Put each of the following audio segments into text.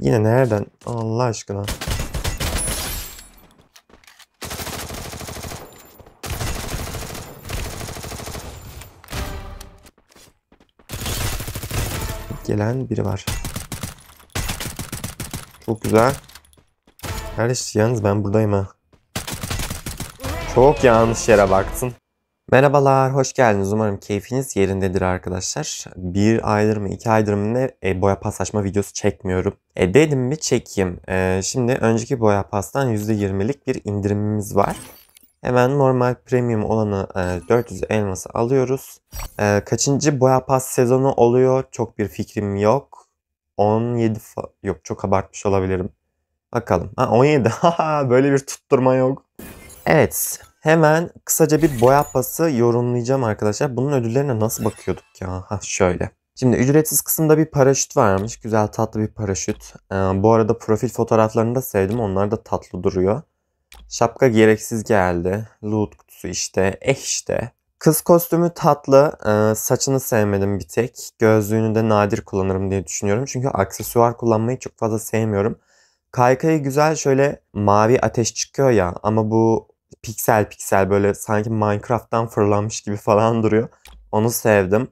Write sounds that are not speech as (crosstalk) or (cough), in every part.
Yine nereden? Allah aşkına. Gelen biri var. Çok güzel. her şey yalnız ben buradayım ha. Çok yanlış yere baktın. Merhabalar, hoş geldiniz. Umarım keyfiniz yerindedir arkadaşlar. Bir aydır mı, iki aydır mı ne e, boya paslaşma videosu çekmiyorum. E, dedim mi çekeyim. E, şimdi önceki boya pastan %20'lik bir indirimimiz var. Hemen normal premium olanı e, 400 elması alıyoruz. E, kaçıncı boya pas sezonu oluyor çok bir fikrim yok. 17 yok çok abartmış olabilirim. Bakalım. Ha 17. (laughs) böyle bir tutturma yok. Evet. Hemen kısaca bir boya pası yorumlayacağım arkadaşlar. Bunun ödüllerine nasıl bakıyorduk ya? Ha şöyle. Şimdi ücretsiz kısımda bir paraşüt varmış. Güzel tatlı bir paraşüt. Ee, bu arada profil fotoğraflarını da sevdim. Onlar da tatlı duruyor. Şapka gereksiz geldi. Loot kutusu işte. Eh işte. Kız kostümü tatlı. Ee, saçını sevmedim bir tek. Gözlüğünü de nadir kullanırım diye düşünüyorum. Çünkü aksesuar kullanmayı çok fazla sevmiyorum. Kaykayı güzel şöyle mavi ateş çıkıyor ya ama bu piksel piksel böyle sanki Minecraft'tan fırlanmış gibi falan (laughs) duruyor. Onu sevdim.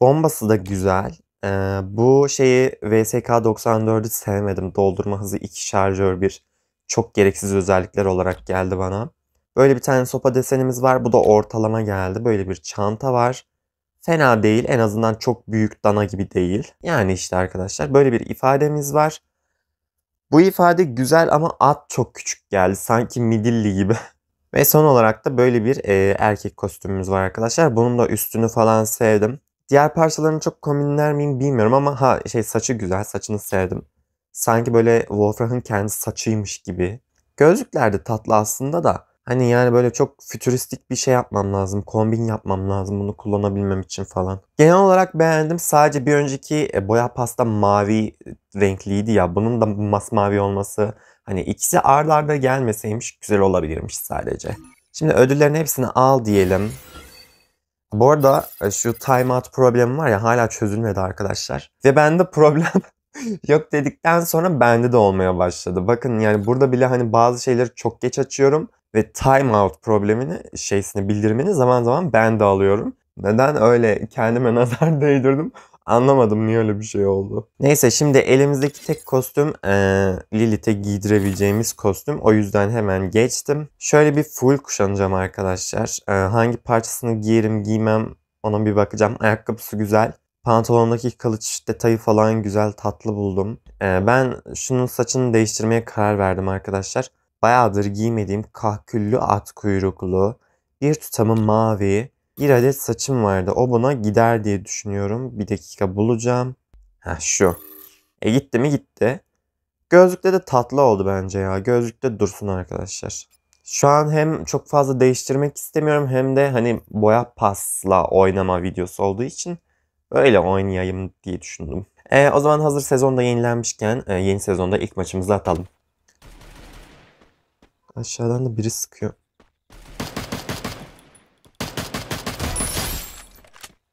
Bombası da güzel. Ee, bu şeyi VSK 94'ü sevmedim. Doldurma hızı 2 şarjör 1. Çok gereksiz özellikler olarak geldi bana. Böyle bir tane sopa desenimiz var. Bu da ortalama geldi. Böyle bir çanta var. Fena değil. En azından çok büyük dana gibi değil. Yani işte arkadaşlar böyle bir ifademiz var. Bu ifade güzel ama at çok küçük geldi. Sanki midilli gibi. (laughs) Ve son olarak da böyle bir e, erkek kostümümüz var arkadaşlar. Bunun da üstünü falan sevdim. Diğer parçalarını çok kombinler miyim bilmiyorum ama ha şey saçı güzel. Saçını sevdim. Sanki böyle Wolfrah'ın kendi saçıymış gibi. Gözlükler de tatlı aslında da Hani yani böyle çok fütüristik bir şey yapmam lazım. Kombin yapmam lazım bunu kullanabilmem için falan. Genel olarak beğendim. Sadece bir önceki e, boya pasta mavi renkliydi ya. Bunun da masmavi olması hani ikisi ardarda arda gelmeseymiş güzel olabilirmiş sadece. Şimdi ödüllerin hepsini al diyelim. Bu arada e, şu timeout problemi var ya hala çözülmedi arkadaşlar. Ve bende problem (laughs) yok dedikten sonra bende de olmaya başladı. Bakın yani burada bile hani bazı şeyleri çok geç açıyorum ve time out problemini şeysini bildirmeni zaman zaman ben de alıyorum. Neden öyle kendime (laughs) nazar değdirdim anlamadım niye öyle bir şey oldu. Neyse şimdi elimizdeki tek kostüm e, Lilith'e giydirebileceğimiz kostüm. O yüzden hemen geçtim. Şöyle bir full kuşanacağım arkadaşlar. E, hangi parçasını giyerim giymem ona bir bakacağım. Ayakkabısı güzel. Pantolondaki kılıç detayı falan güzel tatlı buldum. Ee, ben şunun saçını değiştirmeye karar verdim arkadaşlar bayağıdır giymediğim kahküllü at kuyruklu, bir tutamı mavi, bir adet saçım vardı. O buna gider diye düşünüyorum. Bir dakika bulacağım. Ha şu. E gitti mi gitti. Gözlükte de tatlı oldu bence ya. Gözlükte dursun arkadaşlar. Şu an hem çok fazla değiştirmek istemiyorum hem de hani boya pasla oynama videosu olduğu için öyle oynayayım diye düşündüm. E, o zaman hazır sezonda yenilenmişken e, yeni sezonda ilk maçımızı atalım. Aşağıdan da biri sıkıyor.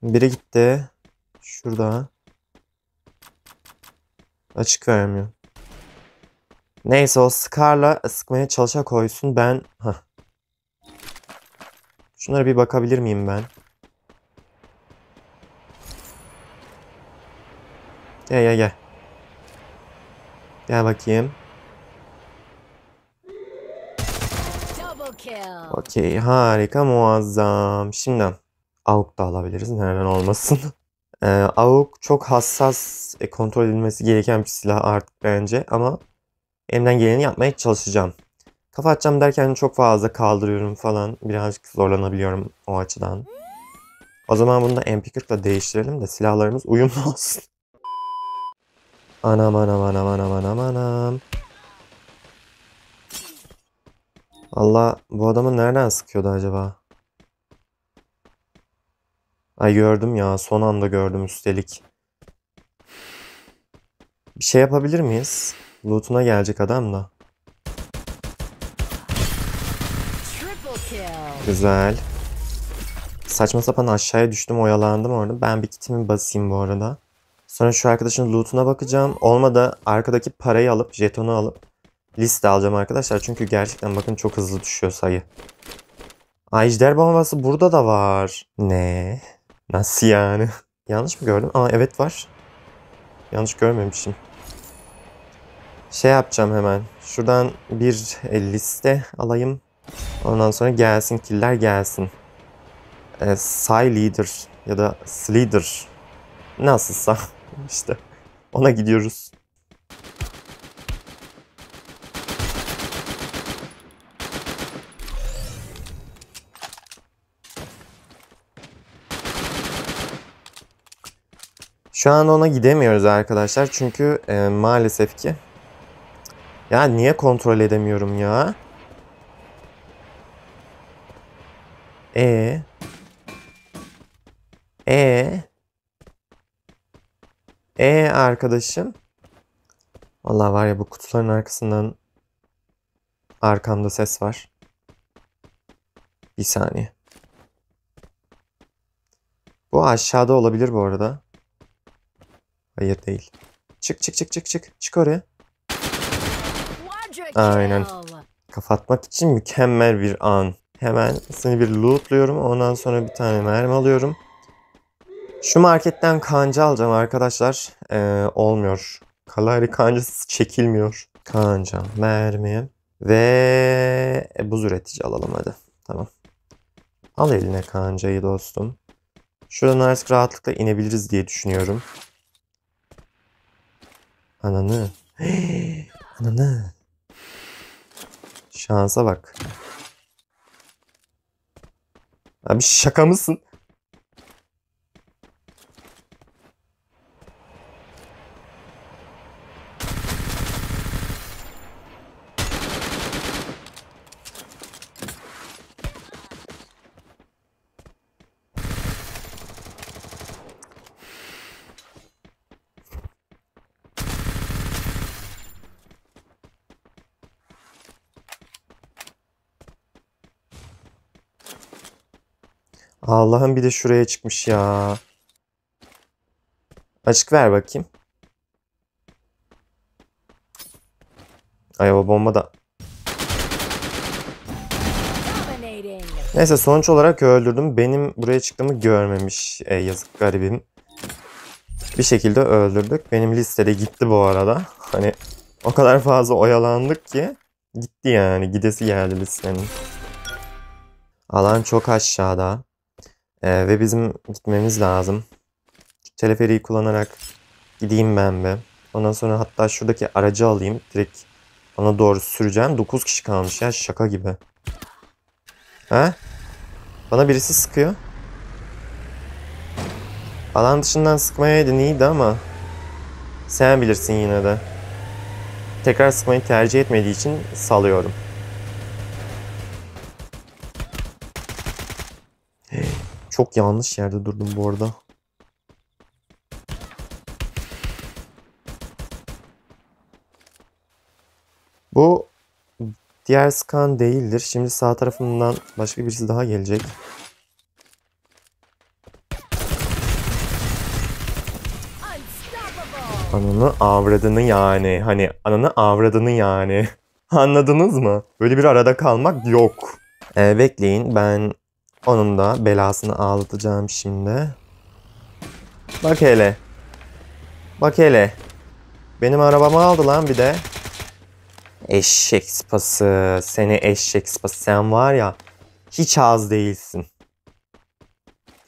Biri gitti. Şurada. Açık vermiyor. Neyse o sıkarla sıkmaya çalışa koysun. Ben... Hah. Şunlara bir bakabilir miyim ben? Gel gel gel. Gel bakayım. Okey harika muazzam. Şimdi avuk da alabiliriz nereden olmasın. (laughs) E, AUK çok hassas e, kontrol edilmesi gereken bir silah artık bence ama elimden geleni yapmaya çalışacağım. Kafa atacağım derken çok fazla kaldırıyorum falan. Birazcık zorlanabiliyorum o açıdan. O zaman bunu da MP40 ile değiştirelim de silahlarımız uyumlu (laughs) olsun. Anam anam anam anam anam anam. Allah bu adamı nereden sıkıyordu acaba? Ay gördüm ya son anda gördüm üstelik. Bir şey yapabilir miyiz? Loot'una gelecek adam da. Güzel. Saçma sapan aşağıya düştüm oyalandım orada. Ben bir kitimi basayım bu arada. Sonra şu arkadaşın loot'una bakacağım. Olmadı arkadaki parayı alıp jetonu alıp liste alacağım arkadaşlar. Çünkü gerçekten bakın çok hızlı düşüyor sayı. Ajder bombası burada da var. Ne? Nasıl yani? (laughs) Yanlış mı gördüm? Aa evet var. Yanlış görmemişim. Şey yapacağım hemen. Şuradan bir e, liste alayım. Ondan sonra gelsin killer gelsin. Ee, Psy Leader ya da slider. Nasılsa (laughs) işte ona gidiyoruz. Şu an ona gidemiyoruz arkadaşlar. Çünkü e, maalesef ki. Ya niye kontrol edemiyorum ya? E E E arkadaşım. Vallahi var ya bu kutuların arkasından arkamda ses var. Bir saniye. Bu aşağıda olabilir bu arada. Hayır değil. Çık çık çık çık çık. Çık oraya. Aynen. Kafatmak için mükemmel bir an. Hemen seni bir lootluyorum. Ondan sonra bir tane mermi alıyorum. Şu marketten kanca alacağım arkadaşlar. Ee, olmuyor. Kalari kancası çekilmiyor. Kanca, mermi ve e, buz üretici alalım hadi. Tamam. Al eline kancayı dostum. Şuradan artık rahatlıkla inebiliriz diye düşünüyorum. Ananı. ananı. Şansa bak. Abi şaka mısın? Allah'ım bir de şuraya çıkmış ya. Açık ver bakayım. Ay o bomba da. Neyse sonuç olarak öldürdüm. Benim buraya çıktığımı görmemiş. E, yazık garibim. Bir şekilde öldürdük. Benim listede gitti bu arada. Hani o kadar fazla oyalandık ki gitti yani. Gidesi geldi listenin. Alan çok aşağıda. Ee, ve bizim gitmemiz lazım. Şu teleferiği kullanarak gideyim ben be. Ondan sonra hatta şuradaki aracı alayım. Direkt ona doğru süreceğim. 9 kişi kalmış ya şaka gibi. He? Bana birisi sıkıyor. Alan dışından sıkmayaydın iyiydi ama sen bilirsin yine de. Tekrar sıkmayı tercih etmediği için salıyorum. Çok yanlış yerde durdum bu arada. Bu diğer scan değildir. Şimdi sağ tarafından başka birisi daha gelecek. Ananı avradını yani. Hani ananı avradını yani. (laughs) Anladınız mı? Böyle bir arada kalmak yok. Ee, bekleyin ben onun da belasını ağlatacağım şimdi. Bak hele. Bak hele. Benim arabamı aldı lan bir de. Eşek sıpası. Seni eşek sıpası. Sen var ya hiç az değilsin.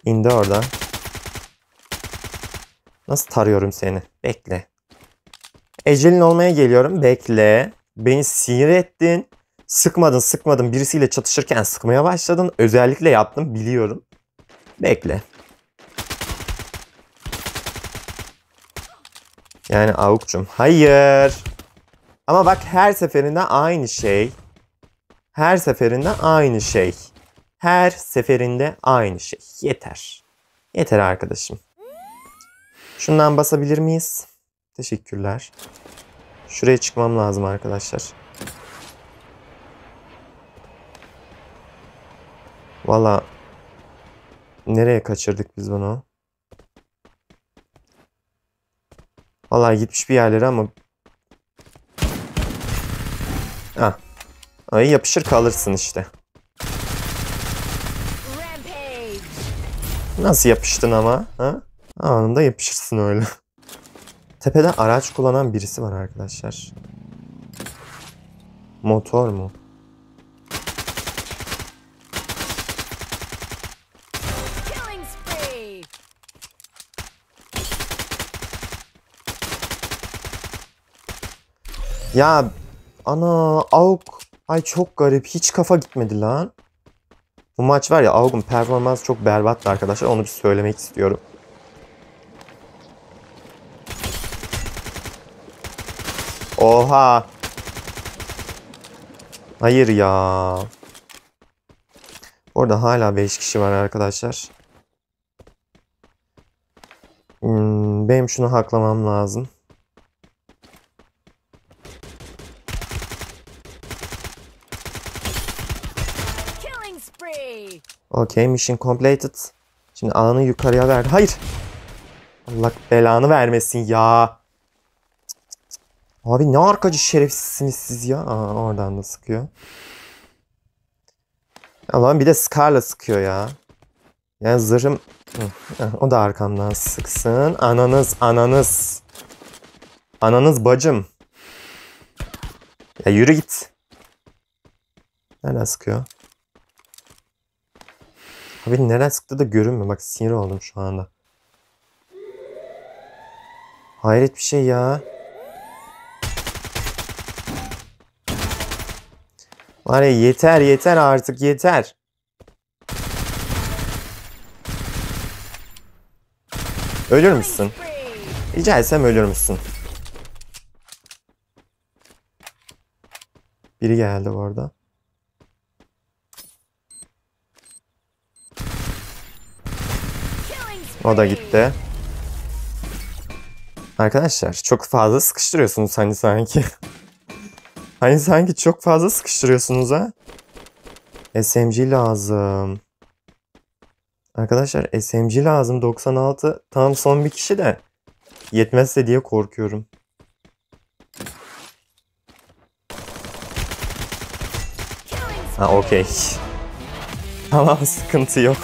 İndi orada. Nasıl tarıyorum seni? Bekle. Ecelin olmaya geliyorum. Bekle. Beni sinir ettin. Sıkmadın sıkmadın birisiyle çatışırken sıkmaya başladın. Özellikle yaptım biliyorum. Bekle. Yani avukçum. Hayır. Ama bak her seferinde aynı şey. Her seferinde aynı şey. Her seferinde aynı şey. Yeter. Yeter arkadaşım. Şundan basabilir miyiz? Teşekkürler. Şuraya çıkmam lazım arkadaşlar. Valla nereye kaçırdık biz bunu? Valla gitmiş bir yerlere ama Ah. Ay yapışır kalırsın işte. Nasıl yapıştın ama? Ha? Anında yapışırsın öyle. (laughs) Tepede araç kullanan birisi var arkadaşlar. Motor mu? Ya ana AUG ay çok garip hiç kafa gitmedi lan. Bu maç var ya AUG'un performansı çok berbattı arkadaşlar onu bir söylemek istiyorum. Oha. Hayır ya. Orada hala 5 kişi var arkadaşlar. Hmm, benim şunu haklamam lazım. Okay mission completed. Şimdi anı yukarıya ver. Hayır. Allah belanı vermesin ya. Abi ne arkacı şerefsizsiniz siz ya. Aa, oradan da sıkıyor. Allah'ım bir de Scar'la sıkıyor ya. Yani zırhım... O da arkamdan sıksın. Ananız, ananız. Ananız bacım. Ya yürü git. Nereden sıkıyor? Abi nereden sıktı da görünmüyor. Bak sinir oldum şu anda. Hayret bir şey ya. Var ya yeter yeter artık yeter. Ölür müsün? Rica etsem ölür müsün? Biri geldi bu arada. O da gitti. Arkadaşlar çok fazla sıkıştırıyorsunuz hani sanki. (laughs) hani sanki çok fazla sıkıştırıyorsunuz ha. SMG lazım. Arkadaşlar SMG lazım 96. Tam son bir kişi de. Yetmezse diye korkuyorum. Ha okey. (laughs) Tamam sıkıntı yok.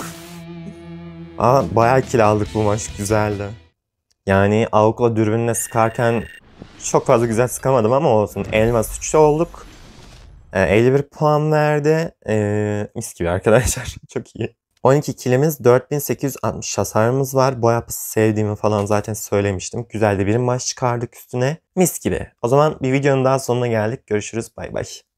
Aa bayağı kilalık bu maç güzeldi. Yani avukla dürbünle sıkarken çok fazla güzel sıkamadım ama olsun. Elmas 3'te olduk. E, ee, 51 puan verdi. E, mis gibi arkadaşlar. (laughs) çok iyi. 12 kilimiz 4860 hasarımız var. Boy yapısı sevdiğimi falan zaten söylemiştim. Güzel de bir maç çıkardık üstüne. Mis gibi. O zaman bir videonun daha sonuna geldik. Görüşürüz. Bay bay.